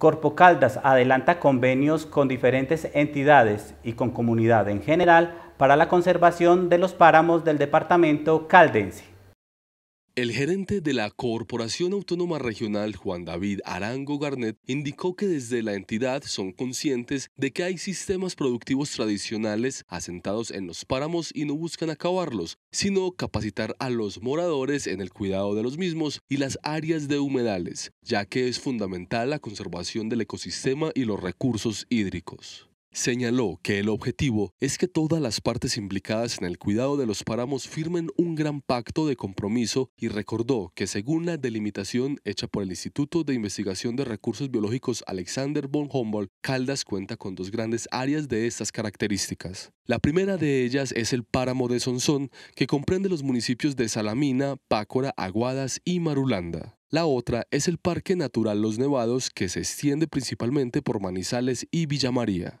Corpo Caldas adelanta convenios con diferentes entidades y con comunidad en general para la conservación de los páramos del departamento caldense. El gerente de la Corporación Autónoma Regional, Juan David Arango Garnet, indicó que desde la entidad son conscientes de que hay sistemas productivos tradicionales asentados en los páramos y no buscan acabarlos, sino capacitar a los moradores en el cuidado de los mismos y las áreas de humedales, ya que es fundamental la conservación del ecosistema y los recursos hídricos. Señaló que el objetivo es que todas las partes implicadas en el cuidado de los páramos firmen un gran pacto de compromiso y recordó que según la delimitación hecha por el Instituto de Investigación de Recursos Biológicos Alexander von Humboldt, Caldas cuenta con dos grandes áreas de estas características. La primera de ellas es el páramo de Sonsón, que comprende los municipios de Salamina, Pácora, Aguadas y Marulanda. La otra es el Parque Natural Los Nevados, que se extiende principalmente por Manizales y Villa María.